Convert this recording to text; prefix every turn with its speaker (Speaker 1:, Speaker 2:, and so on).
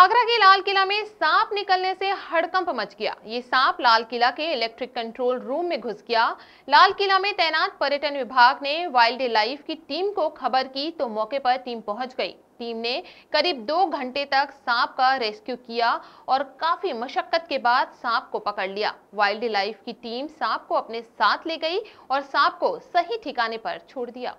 Speaker 1: आगरा के लाल किला में सांप निकलने से हड़कंप मच गया ये सांप लाल किला के इलेक्ट्रिक कंट्रोल रूम में घुस गया लाल किला में तैनात पर्यटन विभाग ने वाइल्ड लाइफ की टीम को खबर की तो मौके पर टीम पहुंच गई टीम ने करीब दो घंटे तक सांप का रेस्क्यू किया और काफी मशक्कत के बाद सांप को पकड़ लिया वाइल्ड लाइफ की टीम सांप को अपने साथ ले गई और सांप को सही ठिकाने पर छोड़ दिया